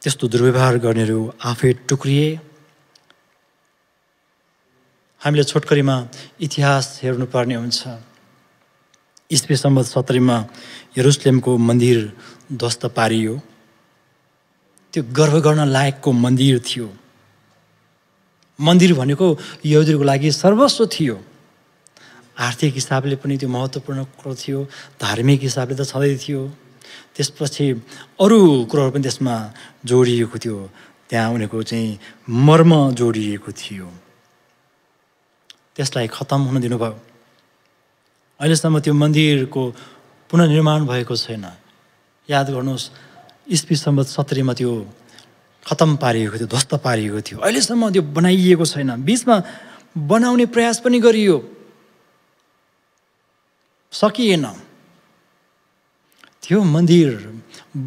त्यस्तो दुर्व्यवहार गर्नेहरू आफै टुक्रिए हामीले छोटकरीमा इतिहास हेर्नुपर्ने हुन्छ इस्वी सम्बन्ध सत्तरीमा यरुसलेमको मन्दिर ध्वस्त पारियो त्यो गर्व गर्न लायकको मन्दिर थियो मन्दिर भनेको यहुदीहरूको लागि सर्वस्व थियो आर्थिक हिसाबले पनि त्यो महत्त्वपूर्ण कुरो थियो धार्मिक हिसाबले त छँदै थियो त्यसपछि अरू कुरोहरू पनि त्यसमा जोडिएको थियो त्यहाँ उनीहरूको चाहिँ मर्म जोडिएको थियो त्यसलाई खत्तम हुन दिनुभयो अहिलेसम्म त्यो मन्दिरको पुननिर्माण भएको छैन याद गर्नुहोस् इस्वी सम्बत सत्रीमा त्यो खतम पारिएको थियो ध्वस्त पारिएको थियो अहिलेसम्म त्यो बनाइएको छैन बिचमा बनाउने प्रयास पनि गरियो सकिएन त्यो मन्दिर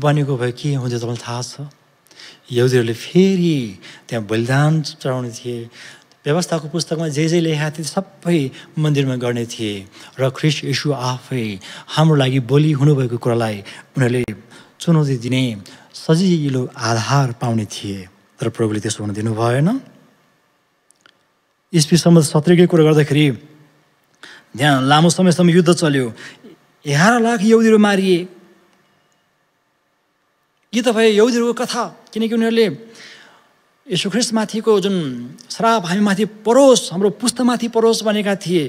बनेको भए के हुन्थ्यो तपाईँलाई थाहा छ यहुदीहरूले फेरि त्यहाँ बलिदान चढाउने थिए व्यवस्थाको पुस्तकमा जे जे लेखाएको थिए सबै मन्दिरमा गर्ने थिए र ख्रिस्ट यसु आफै हाम्रो लागि बोली हुनुभएको कुरालाई उनीहरूले चुनौती दिने सजिलो आधार पाउने थिए तर प्रभुले त्यसो हुन दिनु भएन सम्म सत्रकै कुरा गर्दाखेरि त्यहाँ लामो समयसम्म युद्ध चल्यो एघार लाख यौदीहरू मारिए त भए यौदीहरूको कथा किनकि उनीहरूले यशुख्रिस्टमाथिको जुन श्राप हामीमाथि परोस् हाम्रो पुस्तमाथि परोस् भनेका थिए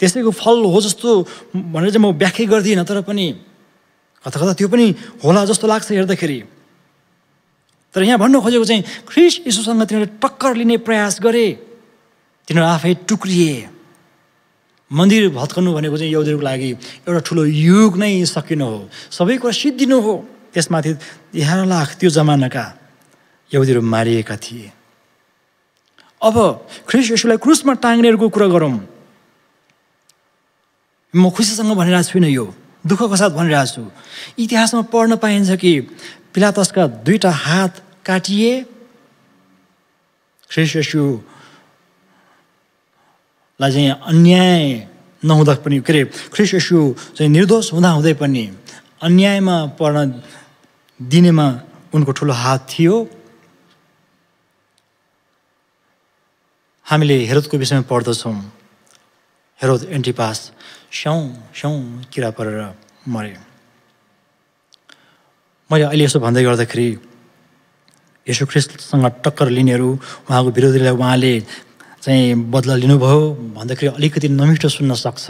त्यसैको फल हो जस्तो भनेर चाहिँ म व्याख्या गर्दिनँ तर पनि कता त्यो पनि होला जस्तो लाग्छ हेर्दाखेरि तर यहाँ भन्नु खोजेको चाहिँ ख्रिस यसोसँग तिनीहरूले टक्कर लिने प्रयास गरे तिनीहरू आफै टुक्रिए मन्दिर भत्कनु भनेको चाहिँ यौदीहरूको लागि एउटा ठुलो युग नै सकिनु हो सबै कुरा सिद्धिनु हो त्यसमाथि यहाँ लाख त्यो जमानाका यौदीहरू मारिएका थिए अब ख्रिस यसोलाई क्रुसमा टाङ्नेहरूको कुरा गरौँ म खुसीसँग भनिरहेको छुइनँ यो दुःखको साथ भनिरहेको छु इतिहासमा पढ्न पाइन्छ कि पिलातसका दुईवटा हात काटिए ख्रिसलाई चाहिँ अन्याय नहुँदा पनि के अरे ख्रिसु चाहिँ निर्दोष हुँदाहुँदै पनि अन्यायमा पर्न दिनेमा उनको ठुलो हात थियो हामीले हेरोदको विषयमा पढ्दछौँ हेरोद एन्टिपास स्याउ स्याउ किरा परेर मरे मैले अहिले यसो भन्दै गर्दाखेरि यसो ख्रिस्टसँग टक्कर लिनेहरू उहाँको विरोधीलाई उहाँले चाहिँ बदला लिनुभयो भन्दाखेरि अलिकति नमिठो सुन्न सक्छ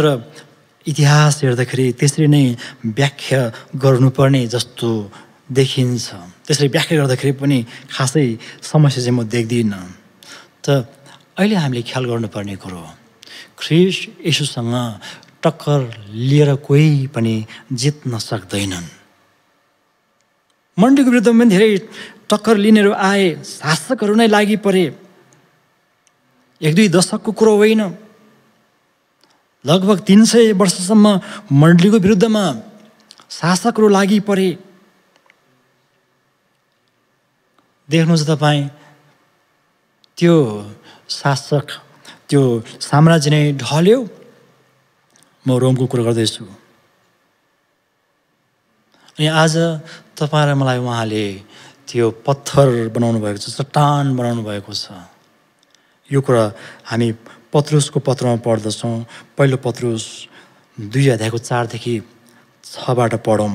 तर इतिहास हेर्दाखेरि त्यसरी नै व्याख्या गर्नुपर्ने जस्तो देखिन्छ त्यसरी व्याख्या गर्दाखेरि पनि खासै समस्या चाहिँ म देख्दिनँ त अहिले हामीले ख्याल गर्नुपर्ने कुरो हो ख्रिस यसुसँग टक्कर लिएर कोही पनि जित्न सक्दैनन् मण्डीको विरुद्धमा पनि धेरै टक्कर लिनेहरू आए शासकहरू नै लागि परे एक दुई दशकको कुरो होइन लगभग तिन सय वर्षसम्म मण्डलीको विरुद्धमा शासकहरू लागि परे देख्नुहोस् तपाईँ त्यो शासक त्यो साम्राज्य नै ढल्यो म रोमको कुरो गर्दैछु अनि आज तपाईँ र मलाई उहाँले त्यो पत्थर बनाउनु भएको छ चट्टान बनाउनु भएको छ यो कुरा हामी पत्रुसको पत्रमा पढ्दछौँ पहिलो पत्रुस दुई अध्यायको चारदेखि छबाट पढौँ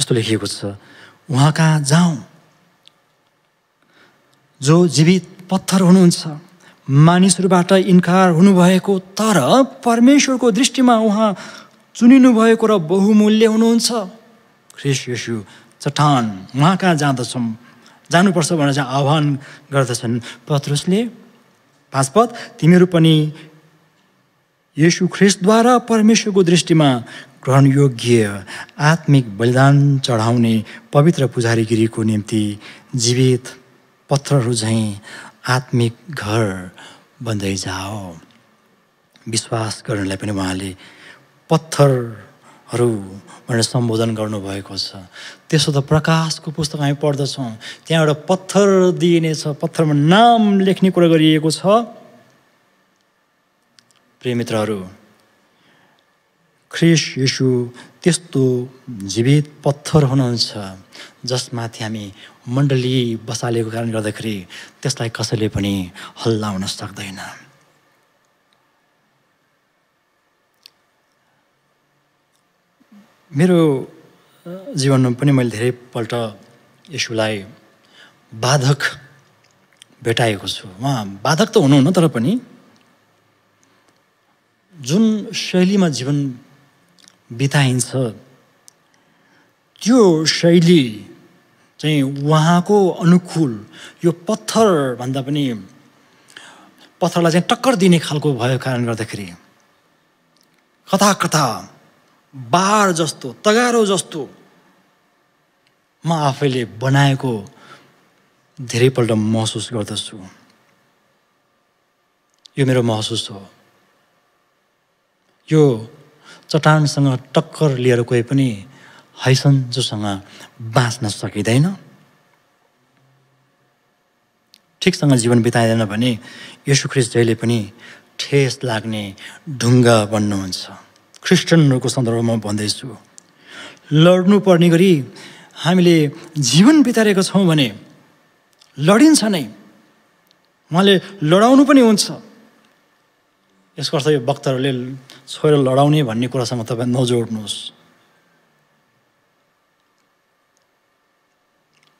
यस्तो लेखिएको छ उहाँ कहाँ जाउँ जो जीवित पत्थर हुनुहुन्छ मानिसहरूबाट इन्कार हुनुभएको तर परमेश्वरको दृष्टिमा उहाँ चुनिनु भएको र बहुमूल्य हुनुहुन्छ ख्रिस यसु चट्टान उहाँ कहाँ जाँदछौँ जानुपर्छ भनेर चाहिँ आह्वान गर्दछन् पत्रुसले पाँचपत तिमीहरू पनि यसु ख्रिस्टद्वारा परमेश्वरको दृष्टिमा ग्रहणयोग्य आत्मिक बलिदान चढाउने पवित्र पुजारीगिरीको निम्ति जीवित पत्थरहरू झैँ आत्मिक घर बन्दै जाओ विश्वास गर्नलाई पनि उहाँले पत्थरहरू भनेर सम्बोधन गर्नुभएको छ त्यसो त प्रकाशको पुस्तक हामी पढ्दछौँ त्यहाँ एउटा पत्थर दिइनेछ पत्थरमा नाम लेख्ने कुरा गरिएको छ प्रेमित्रहरू ख्रिस यिसु त्यस्तो जीवित पत्थर हुनुहुन्छ जसमाथि हामी मण्डली बसालेको कारणले गर्दाखेरि त्यसलाई कसैले पनि हल्लाउन सक्दैन मेरो जीवनमा पनि मैले धेरैपल्ट यसुलाई बाधक भेटाएको छु उहाँ बाधक त हुनुहुन्न तर पनि जुन शैलीमा जीवन बिताइन्छ त्यो शैली चाहिँ उहाँको अनुकूल यो भन्दा पनि पत्थरलाई चाहिँ टक्कर दिने खालको भएको कारणले गर्दाखेरि कथा कथा बार जस्तो तगारो जस्तो म आफैले बनाएको धेरैपल्ट महसुस गर्दछु यो मेरो महसुस हो यो चट्टानसँग टक्कर लिएर कोही पनि हैसन जोसँग बाँच्न सकिँदैन ठिकसँग जीवन बिताइँदैन भने ख्रिस्ट जहिले पनि ठेस लाग्ने ढुङ्गा बन्नुहुन्छ क्रिस्चियनहरूको सन्दर्भमा भन्दैछु लड्नुपर्ने गरी हामीले जीवन बितारेको छौँ भने लडिन्छ नै उहाँले लडाउनु पनि हुन्छ यसको अर्थ यो वक्तहरूले छोएर लडाउने भन्ने कुरासँग तपाईँ नजोड्नुहोस्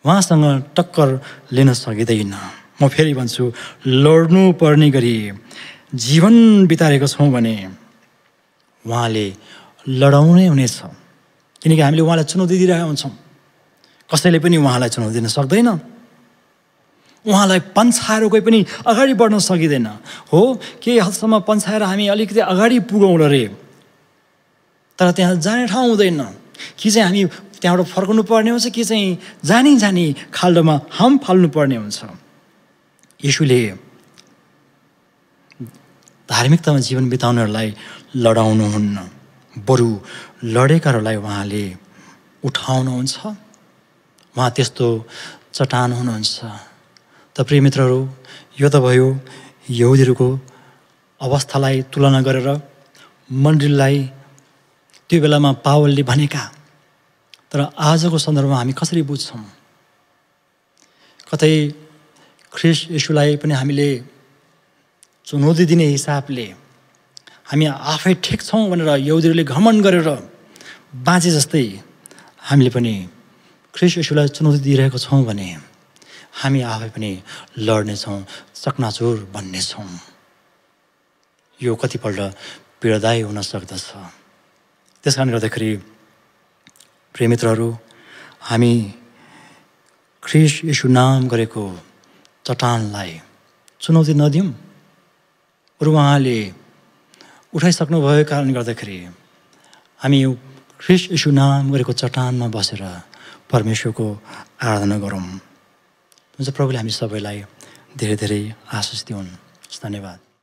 उहाँसँग टक्कर लिन सकिँदैन म फेरि भन्छु लड्नु पर्ने गरी जीवन बिताएको छौँ भने उहाँले लडाउनै हुनेछ किनकि हामीले उहाँलाई चुनौती दिइरहेका हुन्छौँ कसैले पनि उहाँलाई चुनौती दिन सक्दैन उहाँलाई पन्छाएर कोही पनि अगाडि बढ्न सकिँदैन हो केही हदसम्म पन्छाएर हामी अलिकति अगाडि पुगौँ रे तर त्यहाँ जाने ठाउँ हुँदैन कि चाहिँ हामी त्यहाँबाट फर्काउनु पर्ने हुन्छ कि चाहिँ जानी जानी खाल्डोमा हाम फाल्नु पर्ने हुन्छ यसुले धार्मिकतामा जीवन बिताउनेहरूलाई लडाउनुहुन्न बरु लडेकाहरूलाई उहाँले उठाउनुहुन्छ उहाँ त्यस्तो चट्टान हुनुहुन्छ त प्रिय मित्रहरू यो त भयो यहुदीहरूको अवस्थालाई तुलना गरेर मण्डलीलाई त्यो बेलामा पावलले भनेका तर आजको सन्दर्भमा हामी कसरी बुझ्छौँ कतै ख्रिस यसुलाई पनि हामीले चुनौती दिने हिसाबले हामी आफै ठिक छौँ भनेर यहुदीहरूले घमण्ड गरेर बाँचे जस्तै हामीले पनि ख्रिस यसुलाई चुनौती दिइरहेको छौँ भने हामी आफै पनि लड्नेछौँ चकनाचुर बन्नेछौँ यो कतिपल्ट पीडादायी हुन सक्दछ त्यस कारणले गर्दाखेरि प्रेमित्रहरू हामी ख्रिस यसु नाम गरेको चट्टानलाई चुनौती नदिउँ बरु उहाँले उठाइसक्नुभएको कारणले गर्दाखेरि हामी ख्रिस यसु नाम गरेको चट्टानमा बसेर परमेश्वरको आराधना गरौँ हुन्छ प्रभुले हामी सबैलाई धेरै धेरै आशिष दिउन् धन्यवाद